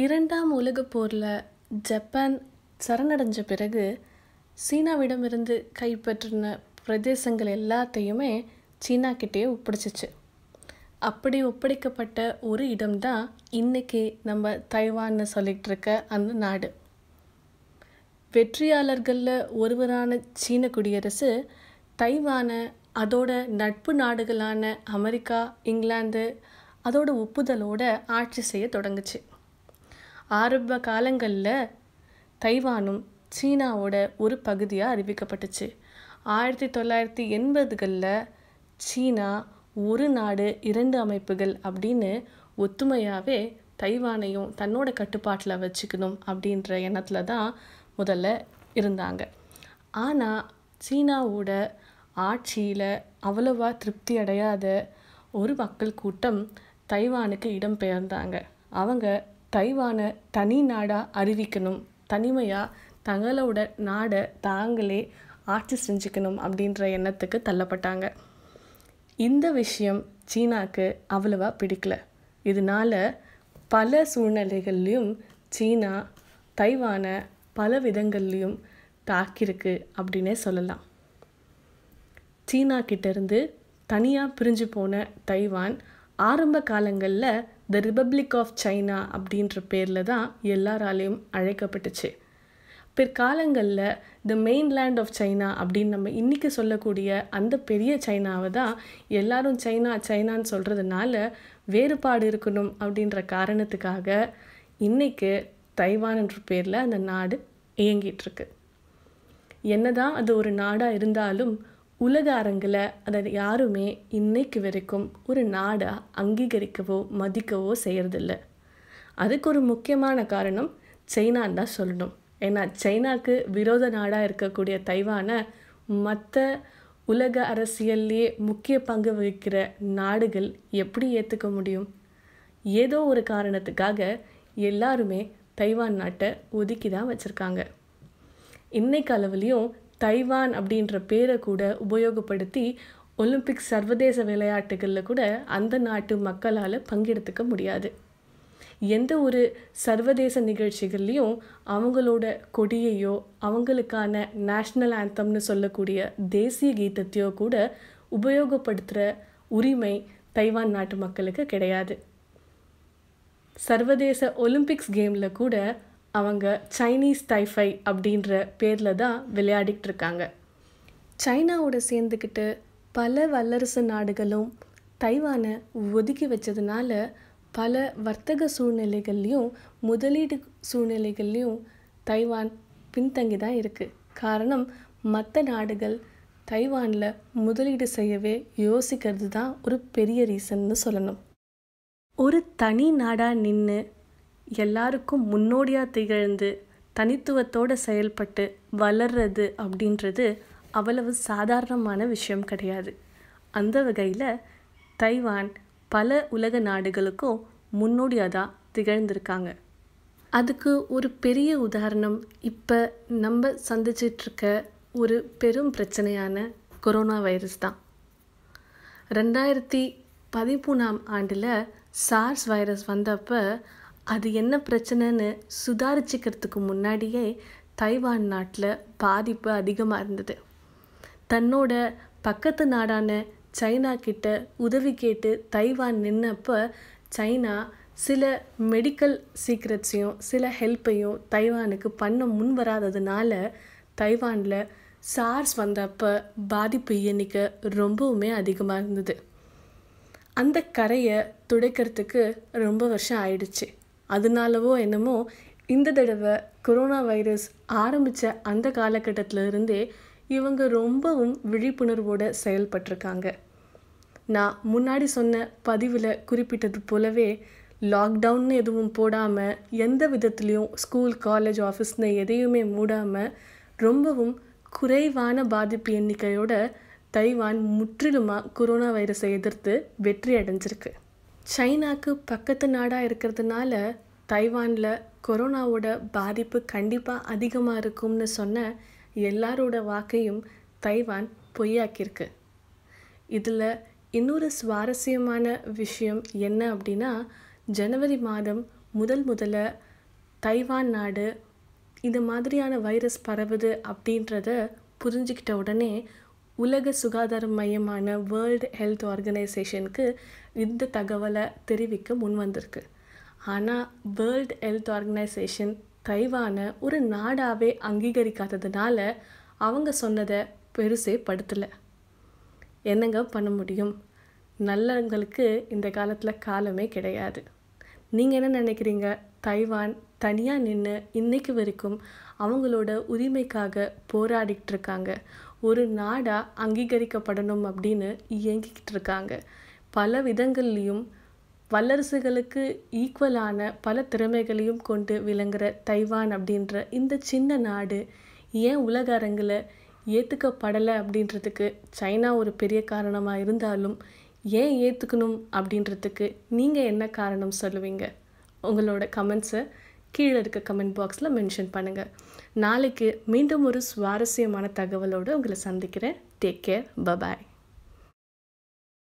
இரண்டாம் உலகப் போரில் ஜப்பான் சரணடைஞ்ச பிறகு சீனாவிடமிருந்து கைப்பற்றின பிரதேசங்கள் எல்லாத்தையுமே சீனாக்கிட்டே ஒப்படைச்சிச்சு அப்படி ஒப்படைக்கப்பட்ட ஒரு இடம்தான் இன்றைக்கி நம்ம தைவான்னு சொல்லிகிட்டு இருக்க அந்த நாடு வெற்றியாளர்களில் ஒருவரான சீன குடியரசு தைவானை அதோட நட்பு நாடுகளான அமெரிக்கா இங்கிலாந்து அதோட ஒப்புதலோடு ஆட்சி செய்ய தொடங்குச்சு ஆரம்ப காலங்களில் தைவானும் சீனாவோட ஒரு பகுதியாக அறிவிக்கப்பட்டுச்சு ஆயிரத்தி தொள்ளாயிரத்தி எண்பதுகளில் சீனா ஒரு நாடு இரண்டு அமைப்புகள் அப்படின்னு ஒத்துமையாகவே தைவானையும் தன்னோட கட்டுப்பாட்டில் வச்சுக்கணும் அப்படின்ற எண்ணத்தில் தான் முதல்ல இருந்தாங்க ஆனால் சீனாவோட ஆட்சியில் அவ்வளவா திருப்தி அடையாத ஒரு மக்கள் கூட்டம் தைவானுக்கு இடம்பெயர்ந்தாங்க அவங்க தைவானை தனி நாடாக அறிவிக்கணும் தனிமையாக தங்களோட நாடை தாங்களே ஆட்சி செஞ்சுக்கணும் அப்படின்ற எண்ணத்துக்கு தள்ளப்பட்டாங்க இந்த விஷயம் சீனாவுக்கு அவ்வளவா பிடிக்கல இதனால் பல சூழ்நிலைகள்லையும் சீனா தைவானை பல விதங்கள்லையும் தாக்கியிருக்கு அப்படின்னே சொல்லலாம் சீனா கிட்டேருந்து தனியாக பிரிஞ்சு போன தைவான் ஆரம்ப காலங்களில் த ரிபப்ளிக் ஆஃப் சைனா அப்படின்ற பேரில் தான் எல்லாராலேயும் அழைக்கப்பட்டுச்சு பிற்காலங்களில் த மெயின்லேண்ட் ஆஃப் சைனா அப்படின்னு நம்ம இன்றைக்கி சொல்லக்கூடிய அந்த பெரிய சைனாவை தான் எல்லாரும் சைனா சைனான்னு சொல்கிறதுனால வேறுபாடு இருக்கணும் அப்படின்ற காரணத்துக்காக இன்றைக்கு தைவான்ன்ற பேரில் அந்த நாடு இயங்கிட்டுருக்கு என்ன தான் அது ஒரு நாடாக இருந்தாலும் உலக அரங்கில் அதை யாருமே இன்னைக்கு வரைக்கும் ஒரு நாடாக அங்கீகரிக்கவோ மதிக்கவோ செய்கிறதில்ல அதுக்கு ஒரு முக்கியமான காரணம் சைனான்னு தான் சொல்லணும் ஏன்னா சைனாவுக்கு விரோத நாடாக இருக்கக்கூடிய தைவானை மற்ற உலக அரசியல்லையே முக்கிய பங்கு வகிக்கிற நாடுகள் எப்படி ஏற்றுக்க முடியும் ஏதோ ஒரு காரணத்துக்காக எல்லாருமே தைவான் நாட்டை ஒதுக்கி தான் வச்சுருக்காங்க இன்னைக்கு அளவுலேயும் தைவான் அப்படின்ற பேரை கூட உபயோகப்படுத்தி ஒலிம்பிக் சர்வதேச விளையாட்டுகளில் கூட அந்த நாட்டு மக்களால் பங்கெடுத்துக்க முடியாது எந்த ஒரு சர்வதேச நிகழ்ச்சிகள்லேயும் அவங்களோட கொடியையோ அவங்களுக்கான நேஷ்னல் ஆந்தம்னு சொல்லக்கூடிய தேசிய கீதத்தையோ கூட உபயோகப்படுத்துகிற உரிமை தைவான் நாட்டு மக்களுக்கு கிடையாது சர்வதேச ஒலிம்பிக்ஸ் கேமில் கூட அவங்க சைனீஸ் தைஃபை அப்படின்ற பேரில் தான் விளையாடிக்கிட்டு இருக்காங்க சைனாவோட சேர்ந்துக்கிட்டு பல வல்லரசு நாடுகளும் தைவானை ஒதுக்கி வச்சதுனால பல வர்த்தக சூழ்நிலைகள்லேயும் முதலீடு சூழ்நிலைகள்லேயும் தைவான் பின்தங்கி தான் இருக்குது காரணம் மற்ற நாடுகள் தைவானில் முதலீடு செய்யவே யோசிக்கிறது தான் ஒரு பெரிய ரீசன்னு சொல்லணும் ஒரு தனி நாடாக நின்று எல்லாருக்கும் முன்னோடியாக திகழ்ந்து தனித்துவத்தோடு செயல்பட்டு வளர்றது அப்படின்றது அவ்வளவு சாதாரணமான விஷயம் கிடையாது அந்த வகையில் தைவான் பல உலக நாடுகளுக்கும் முன்னோடியாக தான் திகழ்ந்திருக்காங்க அதுக்கு ஒரு பெரிய உதாரணம் இப்போ நம்ம சந்திச்சிட்ருக்க ஒரு பெரும் பிரச்சனையான கொரோனா வைரஸ் தான் ரெண்டாயிரத்தி பதிமூணாம் ஆண்டில் சார்ஸ் வைரஸ் வந்தப்போ அது என்ன பிரச்சனைன்னு சுதாரிச்சுக்கிறதுக்கு முன்னாடியே தைவான் நாட்டில் பாதிப்பு அதிகமாக இருந்தது தன்னோட பக்கத்து நாடான சைனா கிட்ட உதவி கேட்டு தைவான் நின்னப்போ சைனா சில மெடிக்கல் சீக்ரெட்ஸையும் சில ஹெல்ப்பையும் தைவானுக்கு பண்ண முன் வராததுனால தைவானில் சார்ஸ் வந்தப்போ பாதிப்பு எண்ணிக்கை ரொம்பவுமே அதிகமாக இருந்தது அந்த கரையை துடைக்கிறதுக்கு ரொம்ப வருஷம் ஆயிடுச்சு அதனாலவோ என்னமோ இந்த தடவை கொரோனா வைரஸ் ஆரம்பித்த அந்த காலகட்டத்தில் இருந்தே இவங்க ரொம்பவும் விழிப்புணர்வோடு செயல்பட்டிருக்காங்க நான் முன்னாடி சொன்ன பதிவில் குறிப்பிட்டது போலவே லாக்டவுன்னு எதுவும் போடாமல் எந்த விதத்துலேயும் ஸ்கூல் காலேஜ் ஆஃபீஸ்னு எதையுமே மூடாமல் ரொம்பவும் குறைவான பாதிப்பு எண்ணிக்கையோட தைவான் முற்றிலுமாக கொரோனா வைரஸை எதிர்த்து வெற்றி அடைஞ்சிருக்கு சைனாக்கு பக்கத்து நாடாக இருக்கிறதுனால தைவானில் கொரோனாவோட பாதிப்பு கண்டிப்பாக அதிகமாக இருக்கும்னு சொன்ன எல்லாரோட வாக்கையும் தைவான் பொய்யாக்கியிருக்கு இதில் இன்னொரு சுவாரஸ்யமான விஷயம் என்ன அப்படின்னா ஜனவரி மாதம் முதல் முதல்ல தைவான் நாடு இந்த மாதிரியான வைரஸ் பரவுது அப்படின்றத புரிஞ்சுக்கிட்ட உடனே உலக சுகாதார மையமான வேர்ல்டு ஹெல்த் ஆர்கனைசேஷனுக்கு இந்த தகவலை தெரிவிக்க முன் வந்திருக்கு ஆனால் வேர்ல்டு ஹெல்த் ஆர்கனைசேஷன் தைவான ஒரு நாடாகவே அங்கீகரிக்காததுனால அவங்க சொன்னதை பெருசே படுத்தலை என்னங்க பண்ண முடியும் நல்லவங்களுக்கு இந்த காலத்தில் காலமே கிடையாது நீங்கள் என்ன நினைக்கிறீங்க தைவான் தனியாக நின்று இன்றைக்கு வரைக்கும் அவங்களோட உரிமைக்காக போராடிக்கிட்டு இருக்காங்க ஒரு நாடாக அங்கீகரிக்கப்படணும் அப்படின்னு இயங்கிக்கிட்டு இருக்காங்க பல விதங்கள்லேயும் வல்லரசுகளுக்கு ஈக்குவலான பல திறமைகளையும் கொண்டு விளங்குற தைவான் அப்படின்ற இந்த சின்ன நாடு ஏன் உலக அரங்கில் ஏற்றுக்கப்படலை அப்படின்றதுக்கு சைனா ஒரு பெரிய காரணமாக இருந்தாலும் ஏன் ஏற்றுக்கணும் அப்படின்றதுக்கு நீங்கள் என்ன காரணம் சொல்லுவீங்க உங்களோட கமெண்ட்ஸை கீழே இருக்க கமெண்ட் பாக்ஸில் மென்ஷன் பண்ணுங்கள் நாளைக்கு மீண்டும் ஒரு சுவாரஸ்யமான தகவலோடு உங்களை சந்திக்கிறேன் டேக் கேர் பபாய்